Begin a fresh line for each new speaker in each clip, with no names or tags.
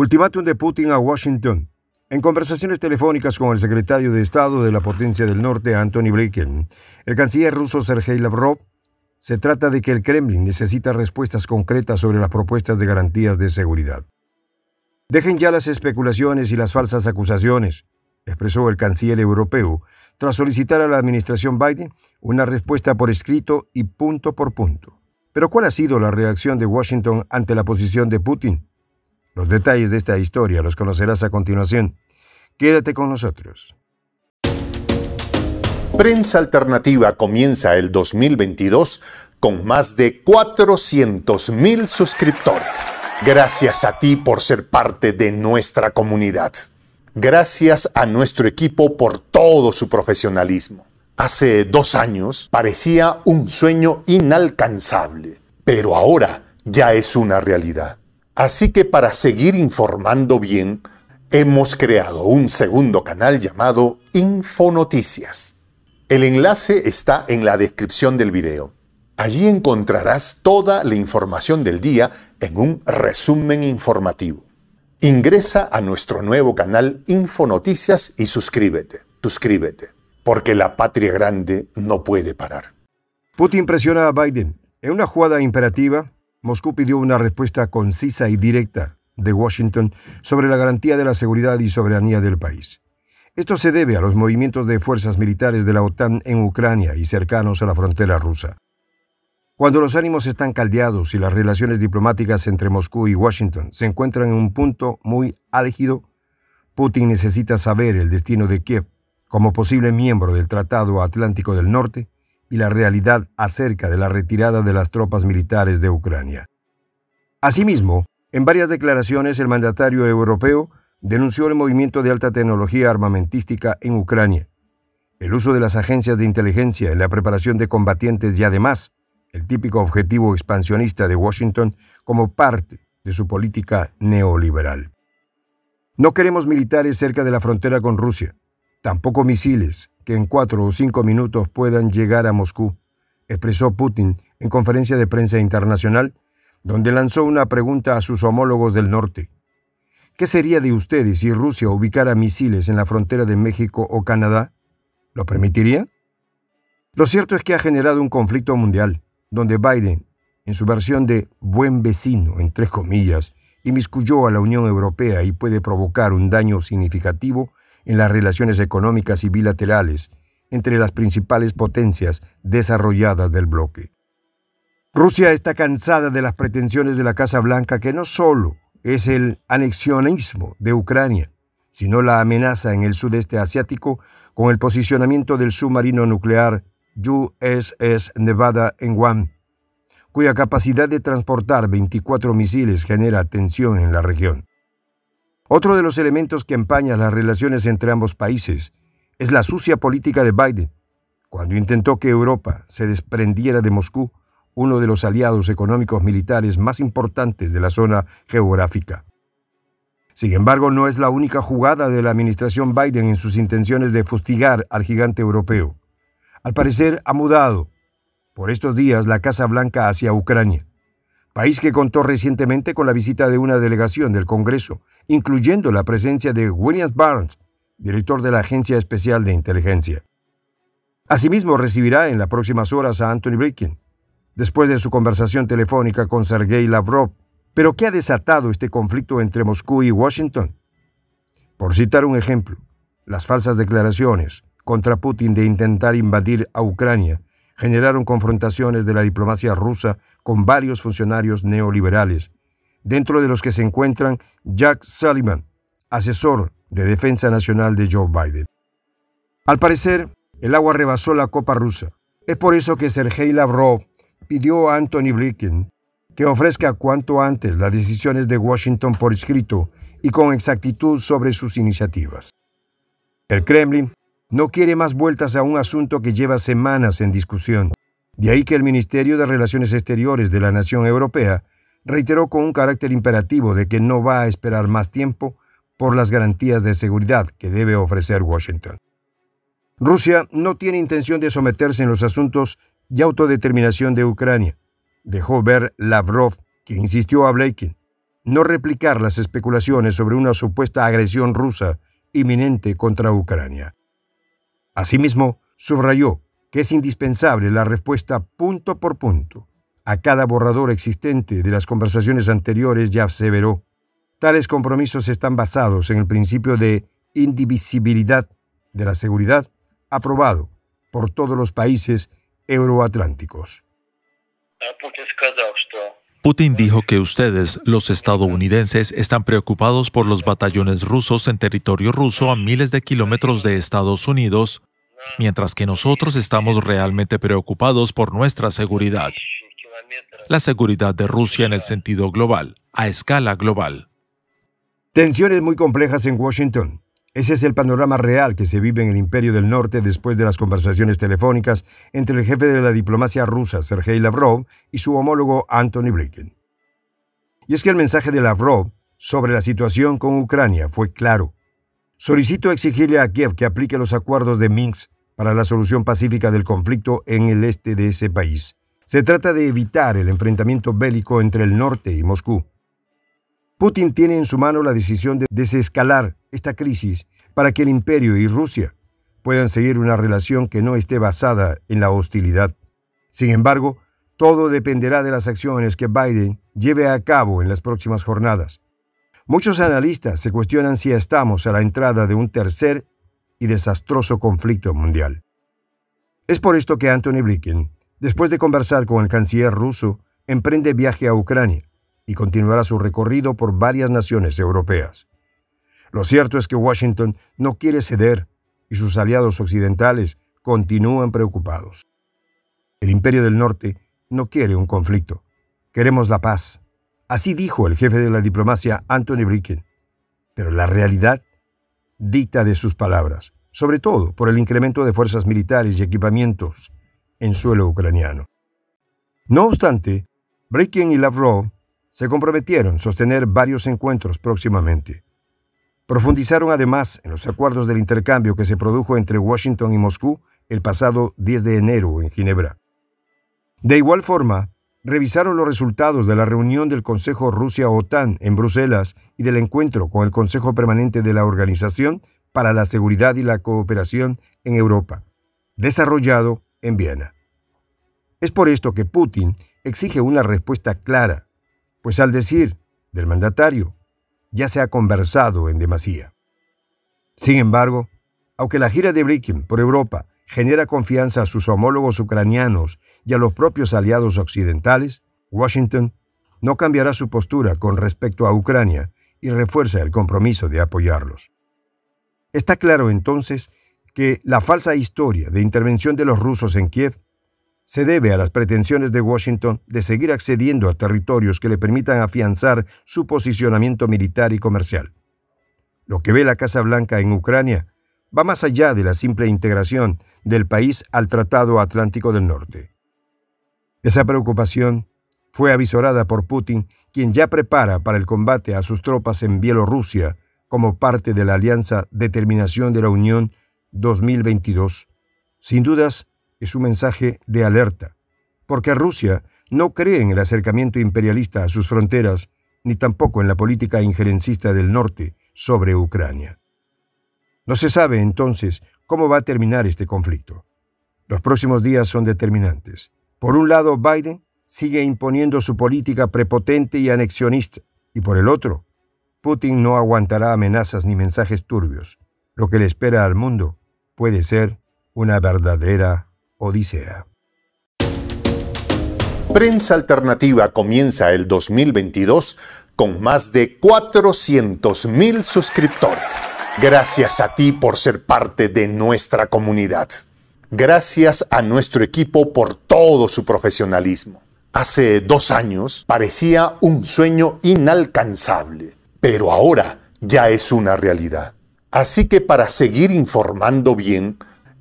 Ultimátum de Putin a Washington. En conversaciones telefónicas con el secretario de Estado de la Potencia del Norte, Anthony Blinken, el canciller ruso Sergei Lavrov, se trata de que el Kremlin necesita respuestas concretas sobre las propuestas de garantías de seguridad. Dejen ya las especulaciones y las falsas acusaciones, expresó el canciller europeo, tras solicitar a la administración Biden una respuesta por escrito y punto por punto. Pero ¿cuál ha sido la reacción de Washington ante la posición de Putin? Los detalles de esta historia los conocerás a continuación. Quédate con nosotros.
Prensa Alternativa comienza el 2022 con más de 400.000 suscriptores. Gracias a ti por ser parte de nuestra comunidad. Gracias a nuestro equipo por todo su profesionalismo. Hace dos años parecía un sueño inalcanzable, pero ahora ya es una realidad. Así que para seguir informando bien, hemos creado un segundo canal llamado Infonoticias. El enlace está en la descripción del video. Allí encontrarás toda la información del día en un resumen informativo. Ingresa a nuestro nuevo canal Infonoticias y suscríbete, suscríbete, porque la patria grande no puede parar.
Putin presiona a Biden. En una jugada imperativa, Moscú pidió una respuesta concisa y directa de Washington sobre la garantía de la seguridad y soberanía del país. Esto se debe a los movimientos de fuerzas militares de la OTAN en Ucrania y cercanos a la frontera rusa. Cuando los ánimos están caldeados y las relaciones diplomáticas entre Moscú y Washington se encuentran en un punto muy álgido, Putin necesita saber el destino de Kiev como posible miembro del Tratado Atlántico del Norte y la realidad acerca de la retirada de las tropas militares de Ucrania. Asimismo, en varias declaraciones el mandatario europeo denunció el movimiento de alta tecnología armamentística en Ucrania, el uso de las agencias de inteligencia en la preparación de combatientes y además el típico objetivo expansionista de Washington como parte de su política neoliberal. No queremos militares cerca de la frontera con Rusia, tampoco misiles, en cuatro o cinco minutos puedan llegar a Moscú, expresó Putin en conferencia de prensa internacional, donde lanzó una pregunta a sus homólogos del norte. ¿Qué sería de ustedes si Rusia ubicara misiles en la frontera de México o Canadá? ¿Lo permitiría? Lo cierto es que ha generado un conflicto mundial, donde Biden, en su versión de buen vecino, tres comillas, inmiscuyó a la Unión Europea y puede provocar un daño significativo en las relaciones económicas y bilaterales entre las principales potencias desarrolladas del bloque. Rusia está cansada de las pretensiones de la Casa Blanca que no solo es el anexionismo de Ucrania, sino la amenaza en el sudeste asiático con el posicionamiento del submarino nuclear USS Nevada en Guam, cuya capacidad de transportar 24 misiles genera tensión en la región. Otro de los elementos que empaña las relaciones entre ambos países es la sucia política de Biden. Cuando intentó que Europa se desprendiera de Moscú, uno de los aliados económicos militares más importantes de la zona geográfica. Sin embargo, no es la única jugada de la administración Biden en sus intenciones de fustigar al gigante europeo. Al parecer, ha mudado por estos días la Casa Blanca hacia Ucrania país que contó recientemente con la visita de una delegación del Congreso, incluyendo la presencia de William Barnes, director de la Agencia Especial de Inteligencia. Asimismo, recibirá en las próximas horas a Anthony Blinken, después de su conversación telefónica con Sergei Lavrov, pero qué ha desatado este conflicto entre Moscú y Washington. Por citar un ejemplo, las falsas declaraciones contra Putin de intentar invadir a Ucrania generaron confrontaciones de la diplomacia rusa con varios funcionarios neoliberales, dentro de los que se encuentran Jack Sullivan, asesor de Defensa Nacional de Joe Biden. Al parecer, el agua rebasó la copa rusa. Es por eso que Sergei Lavrov pidió a Anthony Blinken que ofrezca cuanto antes las decisiones de Washington por escrito y con exactitud sobre sus iniciativas. El Kremlin no quiere más vueltas a un asunto que lleva semanas en discusión. De ahí que el Ministerio de Relaciones Exteriores de la Nación Europea reiteró con un carácter imperativo de que no va a esperar más tiempo por las garantías de seguridad que debe ofrecer Washington. Rusia no tiene intención de someterse en los asuntos de autodeterminación de Ucrania, dejó ver Lavrov, quien insistió a Blinken, no replicar las especulaciones sobre una supuesta agresión rusa inminente contra Ucrania. Asimismo, subrayó que es indispensable la respuesta punto por punto a cada borrador existente de las conversaciones anteriores ya aseveró. Tales compromisos están basados en el principio de indivisibilidad de la seguridad aprobado por todos los países euroatlánticos.
Putin dijo que ustedes, los estadounidenses, están preocupados por los batallones rusos en territorio ruso a miles de kilómetros de Estados Unidos mientras que nosotros estamos realmente preocupados por nuestra seguridad, la seguridad de Rusia en el sentido global, a escala global.
Tensiones muy complejas en Washington. Ese es el panorama real que se vive en el Imperio del Norte después de las conversaciones telefónicas entre el jefe de la diplomacia rusa, Sergei Lavrov, y su homólogo, Anthony Blinken. Y es que el mensaje de Lavrov sobre la situación con Ucrania fue claro. Solicito exigirle a Kiev que aplique los acuerdos de Minsk para la solución pacífica del conflicto en el este de ese país. Se trata de evitar el enfrentamiento bélico entre el norte y Moscú. Putin tiene en su mano la decisión de desescalar esta crisis para que el imperio y Rusia puedan seguir una relación que no esté basada en la hostilidad. Sin embargo, todo dependerá de las acciones que Biden lleve a cabo en las próximas jornadas. Muchos analistas se cuestionan si estamos a la entrada de un tercer y desastroso conflicto mundial. Es por esto que Anthony Blinken, después de conversar con el canciller ruso, emprende viaje a Ucrania y continuará su recorrido por varias naciones europeas. Lo cierto es que Washington no quiere ceder y sus aliados occidentales continúan preocupados. El imperio del norte no quiere un conflicto. Queremos la paz, Así dijo el jefe de la diplomacia Anthony Blinken. Pero la realidad dicta de sus palabras, sobre todo por el incremento de fuerzas militares y equipamientos en suelo ucraniano. No obstante, Blinken y Lavrov se comprometieron a sostener varios encuentros próximamente. Profundizaron además en los acuerdos del intercambio que se produjo entre Washington y Moscú el pasado 10 de enero en Ginebra. De igual forma, revisaron los resultados de la reunión del Consejo Rusia-OTAN en Bruselas y del encuentro con el Consejo Permanente de la Organización para la Seguridad y la Cooperación en Europa, desarrollado en Viena. Es por esto que Putin exige una respuesta clara, pues al decir del mandatario, ya se ha conversado en demasía. Sin embargo, aunque la gira de Blinken por Europa genera confianza a sus homólogos ucranianos y a los propios aliados occidentales, Washington no cambiará su postura con respecto a Ucrania y refuerza el compromiso de apoyarlos. Está claro entonces que la falsa historia de intervención de los rusos en Kiev se debe a las pretensiones de Washington de seguir accediendo a territorios que le permitan afianzar su posicionamiento militar y comercial. Lo que ve la Casa Blanca en Ucrania va más allá de la simple integración del país al Tratado Atlántico del Norte. Esa preocupación fue avisorada por Putin, quien ya prepara para el combate a sus tropas en Bielorrusia como parte de la alianza Determinación de la Unión 2022. Sin dudas, es un mensaje de alerta, porque Rusia no cree en el acercamiento imperialista a sus fronteras, ni tampoco en la política injerencista del norte sobre Ucrania. No se sabe, entonces, cómo va a terminar este conflicto. Los próximos días son determinantes. Por un lado, Biden sigue imponiendo su política prepotente y anexionista, y por el otro, Putin no aguantará amenazas ni mensajes turbios. Lo que le espera al mundo puede ser una verdadera odisea.
Prensa Alternativa comienza el 2022 con más de 400 mil suscriptores. Gracias a ti por ser parte de nuestra comunidad. Gracias a nuestro equipo por todo su profesionalismo. Hace dos años parecía un sueño inalcanzable, pero ahora ya es una realidad. Así que para seguir informando bien,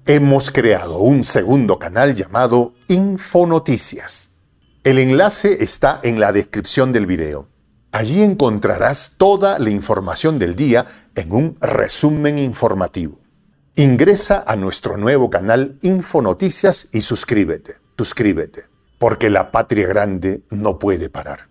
hemos creado un segundo canal llamado Infonoticias. El enlace está en la descripción del video. Allí encontrarás toda la información del día en un resumen informativo. Ingresa a nuestro nuevo canal Infonoticias y suscríbete, suscríbete, porque la patria grande no puede parar.